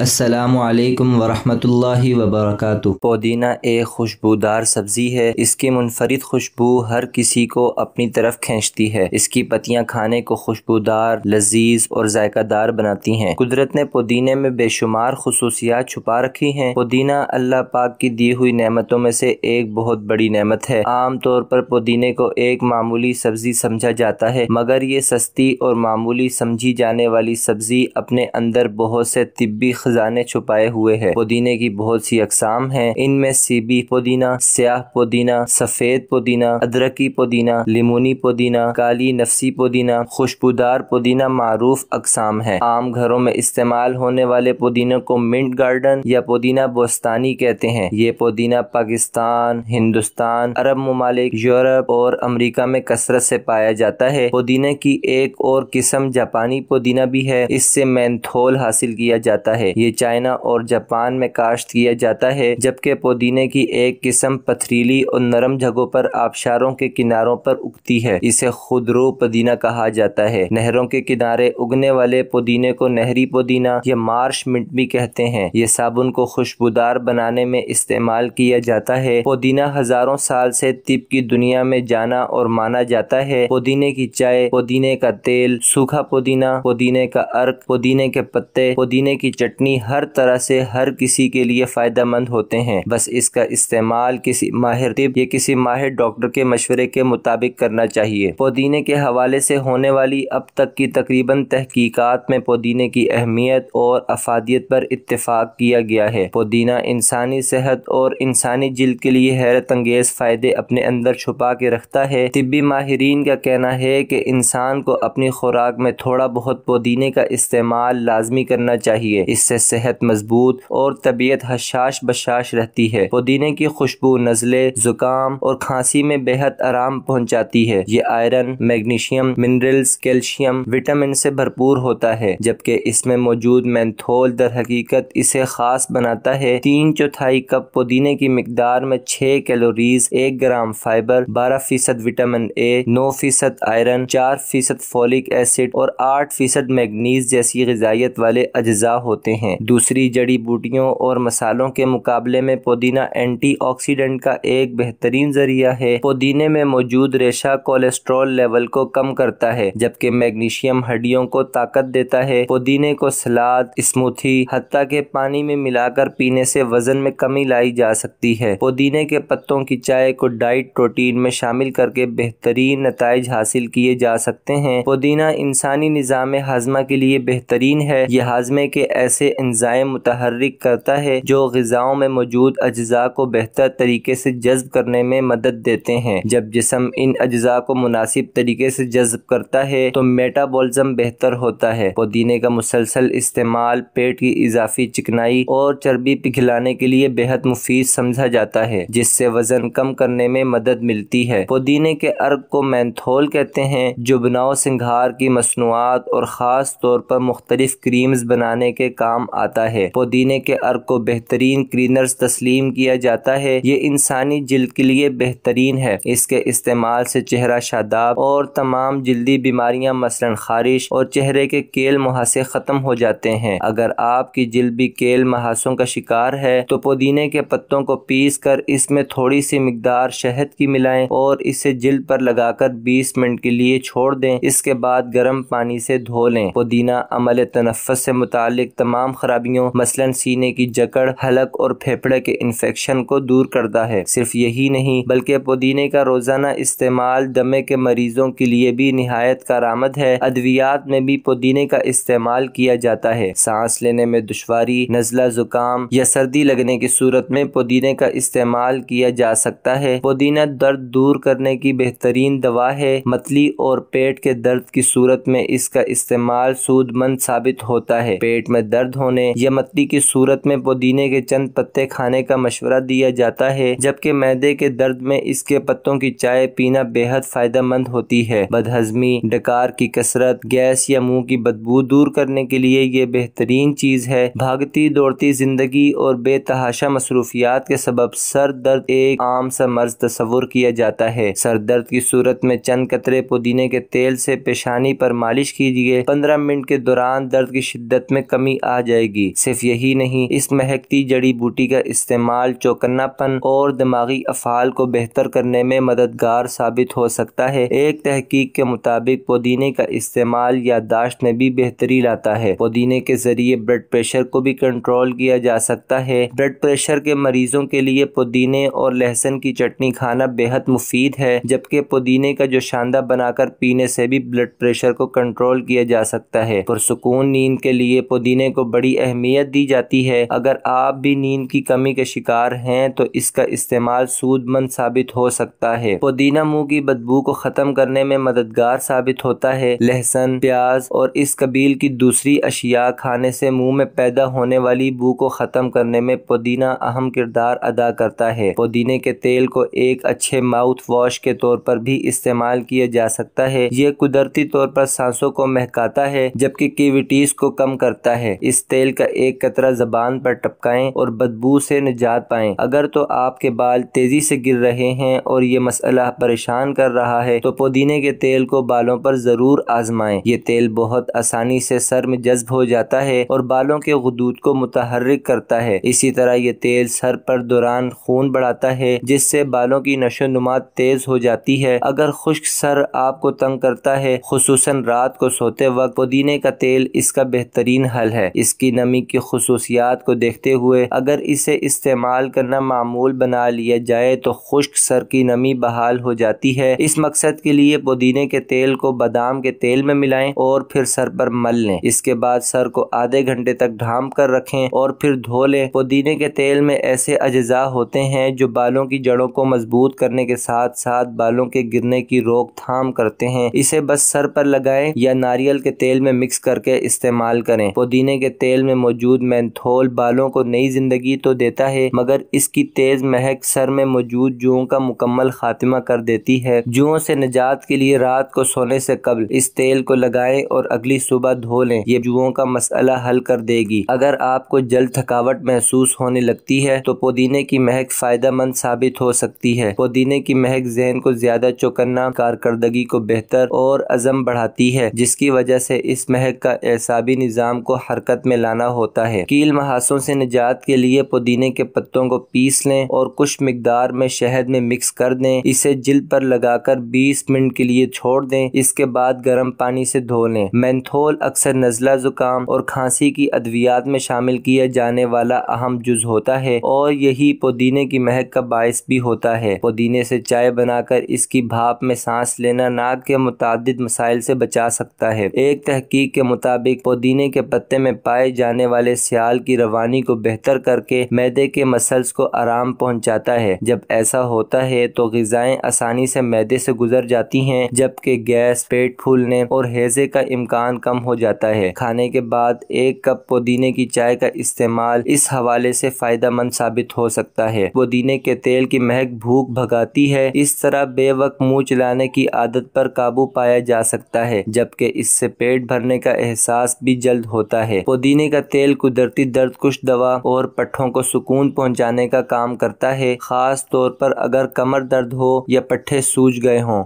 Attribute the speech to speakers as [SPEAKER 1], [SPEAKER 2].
[SPEAKER 1] असलकम वरहि वबरक पुदीना एक खुशबूदार सब्ज़ी है इसकी मुनफरद खुशबू हर किसी को अपनी तरफ खींचती है इसकी पत्तियां खाने को खुशबूदार लजीज और जायकादार बनाती हैं कुदरत ने पुदीने में बेशुमार खसूसियात छुपा रखी हैं पुदीना अल्लाह पाक की दी हुई नेमतों में से एक बहुत बड़ी नेमत है आम तौर पर पुदीने को एक मामूली सब्ज़ी समझा जाता है मगर ये सस्ती और मामूली समझी जाने वाली सब्ज़ी अपने अंदर बहुत से तिब्बी खजाने छुपाए हुए है पुदीने की बहुत सी अकसाम है इनमें सीबी पुदीना स्याह पुदीना सफेद पुदीना अदरकी पुदीना लिमोनी पुदीना काली नफसी पुदीना खुशबूदार पुदीना मरूफ अकसाम है आम घरों में इस्तेमाल होने वाले पुदीने को मिंट गार्डन या पुदीना बोस्तानी कहते हैं ये पुदीना पाकिस्तान हिंदुस्तान अरब ममालिक यूरोप और अमरीका में कसरत से पाया जाता है पुदीने की एक और किस्म जापानी पुदीना भी है इससे मैंथोल हासिल किया जाता है ये चाइना और जापान में काश्त किया जाता है जबकि पुदीने की एक किस्म पथरीली और नरम जगहों पर आबशारों के किनारों पर उगती है इसे खुदरो पुदीना कहा जाता है नहरों के किनारे उगने वाले पुदीने को नहरी पुदीना या मार्श मिंट भी कहते हैं ये साबुन को खुशबूदार बनाने में इस्तेमाल किया जाता है पुदीना हजारों साल से तिब की दुनिया में जाना और माना जाता है पुदीने की चाय पुदीने का तेल सूखा पुदीना पुदीने का अर्क पुदीने के पत्ते पुदीने की चटनी अपनी हर तरह से हर किसी के लिए फ़ायदा मंद होते हैं बस इसका इस्तेमाल किसी माहिर तिब या किसी माहिर डॉक्टर के मशवरे के मुताबिक करना चाहिए पुदीने के हवाले से होने वाली अब तक की तकरीबन तहकीकात में पुदीने की अहमियत और अफादियत पर इतफाक़ किया गया है पुदीना इंसानी सेहत और इंसानी जिल्द के लिए हैरत अंगेज़ फ़ायदे अपने अंदर छुपा के रखता है तिबी माहरीन का कहना है कि इंसान को अपनी खुराक में थोड़ा बहुत पुदीने का इस्तेमाल लाजमी करना चाहिए इससे से सेहत मजबूत और तबीयत हशाश बशाश रहती है पुदीने की खुशबू नजले जुकाम और खांसी में बेहद आराम पहुंचाती है ये iron magnesium minerals calcium vitamin से भरपूर होता है जबकि इसमें मौजूद मैंथोल दर हकीकत इसे खास बनाता है तीन चौथाई कप पुदीने की मकदार में छः कैलोरीज एक ग्राम फाइबर बारह फीसद विटामिन ए नौ फीसद आयरन चार फीसद फोलिक एसिड और आठ फीसद मैगनीज जैसी गजाइत वाले अज्जा होते हैं हैं दूसरी जड़ी बूटियों और मसालों के मुकाबले में पुदीना एंटीऑक्सीडेंट का एक बेहतरीन जरिया है पुदीने में मौजूद रेशा कोलेस्ट्रॉल लेवल को कम करता है जबकि मैग्नीशियम हड्डियों को ताकत देता है पुदीने को सलाद स्मूथी हती के पानी में मिलाकर पीने से वजन में कमी लाई जा सकती है पुदीने के पत्तों की चाय को डाइट प्रोटीन में शामिल करके बेहतरीन नतज हासिल किए जा सकते हैं पुदीना इंसानी निज़ाम हाजमा के लिए बेहतरीन है यह हाजमे के ऐसे से एंजाइम मुतहरक करता है जो गज़ाओं में मौजूद अज्जा को बेहतर तरीके से जज्ब करने में मदद देते हैं जब जिसम इन अज्जा को मुनासिब तरीके से जज्ब करता है तो मेटाबॉलिज्म बेहतर होता है पुदीने का मुसलसल इस्तेमाल पेट की इजाफी चिकनाई और चर्बी पिघलाने के लिए बेहद मुफीद समझा जाता है जिससे वजन कम करने में मदद मिलती है पुदीने के अर्ग को मैंथोल कहते हैं जो बनाओ सिंघार की मसनूआत और ख़ास तौर पर मुख्तलिफ क्रीम्स बनाने के काम काम आता है पुदीने के अर्क को बेहतरीन क्लीनर्स तस्लीम किया जाता है ये इंसानी जल्द के लिए बेहतरीन है इसके इस्तेमाल से चेहरा शादाब और तमाम जल्दी बीमारियां मसलन खारिश और चेहरे के केल मुहासे ख़त्म हो जाते हैं अगर आपकी जल्द भी केल मुहासों का शिकार है तो पुदीने के पत्तों को पीस कर इसमें थोड़ी सी मकदार शहद की मिलाएं और इसे जल्द पर लगाकर 20 मिनट के लिए छोड़ दें इसके बाद गर्म पानी से धो लें पुदीना अमल तनफ़स से मुतालिक तमाम तमाम खराबियों मसलन सीने की जकड़ हलक और फेफड़े के इन्फेक्शन को दूर करता है सिर्फ यही नहीं बल्कि पुदीने का रोजाना इस्तेमाल दमे के मरीजों के लिए भी नहायत आमद है अद्वियात में भी पुदीने का इस्तेमाल किया जाता है सांस लेने में दुशारी नजला जुकाम या सर्दी लगने की सूरत में पुदीने का इस्तेमाल किया जा सकता है पुदीना दर्द दूर करने की बेहतरीन दवा है मतली और पेट के दर्द की सूरत में इसका इस्तेमाल सूदमंद साबित होता है पेट में दर्द होने या मत्ती की सूरत में पुदीने के चंद पत्ते खाने का मशवरा दिया जाता है जबकि मैदे के दर्द में इसके पत्तों की चाय पीना बेहद फायदेमंद होती है बदहजमी डकार की कसरत गैस या मुंह की बदबू दूर करने के लिए यह बेहतरीन चीज है भागती दौड़ती जिंदगी और बेतहाशा मसरूफियात के सबब सर दर्द एक आम सा मर्ज तस्वुर किया जाता है सर दर्द की सूरत में चंद कतरे पुदीने के तेल से पेशानी पर मालिश कीजिए पंद्रह मिनट के दौरान दर्द की शिद्दत में कमी आ जाएगी सिर्फ यही नहीं इस महकती जड़ी बूटी का इस्तेमाल चौकन्नापन और दिमागी अफाल को बेहतर करने में मददगार साबित हो सकता है एक तहकीक के मुताबिक पुदीने का इस्तेमाल यादाश्त में भी बेहतरी लाता है पुदीने के जरिए ब्लड प्रेशर को भी कंट्रोल किया जा सकता है ब्लड प्रेशर के मरीजों के लिए पुदीने और लहसुन की चटनी खाना बेहद मुफीद है जबकि पुदीने का जो शानदा बनाकर पीने से भी ब्लड प्रेशर को कंट्रोल किया जा सकता है पुरसकून नींद के लिए पुदीने को बड़ी अहमियत दी जाती है अगर आप भी नींद की कमी के शिकार हैं तो इसका इस्तेमाल सूदमंद साबित हो सकता है पुदीना मुंह की बदबू को खत्म करने में मददगार साबित होता है लहसन प्याज और इस कबील की दूसरी अशिया खाने से मुंह में पैदा होने वाली बू को खत्म करने में पुदीना अहम किरदार अदा करता है पुदीने के तेल को एक अच्छे माउथ वॉश के तौर पर भी इस्तेमाल किया जा सकता है ये कुदरती तौर पर सांसों को महकाता है जबकि कीविटीज को कम करता है इस तेल का एक कतरा जबान पर टपकाएं और बदबू से निजात पाएं अगर तो आपके बाल तेजी से गिर रहे हैं और ये मसला परेशान कर रहा है तो पुदीने के तेल को बालों पर जरूर आजमाएं ये तेल बहुत आसानी से सर में जज्ब हो जाता है और बालों के हदूद को मुतहरक करता है इसी तरह ये तेल सर पर दौरान खून बढ़ाता है जिससे बालों की नशो नुमा तेज हो जाती है अगर खुश्क सर आपको तंग करता है खसूस रात को सोते वक्त पुदीने का तेल इसका बेहतरीन हल है इस इसकी नमी की खसूसियात को देखते हुए अगर इसे इस्तेमाल करना मामूल बना लिया जाए तो खुश्क सर की नमी बहाल हो जाती है इस मकसद के लिए पुदीने के तेल को बादाम के तेल में मिलाएं और फिर सर पर मल लें इसके बाद सर को आधे घंटे तक ढाम कर रखें और फिर धो लें पुदीने के तेल में ऐसे अज्जा होते हैं जो बालों की जड़ों को मजबूत करने के साथ साथ बालों के गिरने की रोकथाम करते हैं इसे बस सर पर लगाएं या नारियल के तेल में मिक्स करके इस्तेमाल करें पुदीने के तेल में मौजूद मैंथोल बालों को नई जिंदगी तो देता है मगर इसकी तेज महक सर में मौजूद जुओं का मुकम्मल खात्मा कर देती है जुओं से निजात के लिए रात को सोने से कबल इस तेल को लगाएं और अगली सुबह धो लें ये जुओं का मसला हल कर देगी अगर आपको जल्द थकावट महसूस होने लगती है तो पुदीने की महक फायदा मंद साबित हो सकती है पुदीने की महक जहन को ज्यादा चौकन्ना कारकर्दगी को बेहतर और अजम बढ़ाती है जिसकी वजह से इस महक का एसाबी निज़ाम को हरकत में लाना होता है कील महासों से निजात के लिए पुदीने के पत्तों को पीस लें और कुछ मकदार में शहद में मिक्स कर दें इसे जिल पर लगाकर 20 मिनट के लिए छोड़ दें इसके बाद गर्म पानी से धो लें मैंथोल अक्सर नज़ला जुकाम और खांसी की अद्वियात में शामिल किए जाने वाला अहम जुज होता है और यही पुदीने की महक का बायस भी होता है पुदीने से चाय बनाकर इसकी भाप में सांस लेना नाक के मुतद मसाइल से बचा सकता है एक तहकीक के मुताबिक पुदीने के पत्ते में पाए पाए जाने वाले सियाल की रवानी को बेहतर करके मैदे के मसल्स को आराम पहुंचाता है जब ऐसा होता है तो गजाएं आसानी से मैदे से गुजर जाती हैं जबकि गैस पेट फूलने और हेजे का इम्कान कम हो जाता है खाने के बाद एक कप पुदीने की चाय का इस्तेमाल इस हवाले से फायदा मंद साबित हो सकता है पुदीने के तेल की महक भूख भगाती है इस तरह बेवक मुँह चलाने की आदत पर काबू पाया जा सकता है जबकि इससे पेट भरने का एहसास भी जल्द होता है पुदीने का तेल कुदरती दर्द कुश दवा और पट्ठों को सुकून पहुंचाने का काम करता है खास तौर पर अगर कमर दर्द हो या पट्ठे सूज गए हों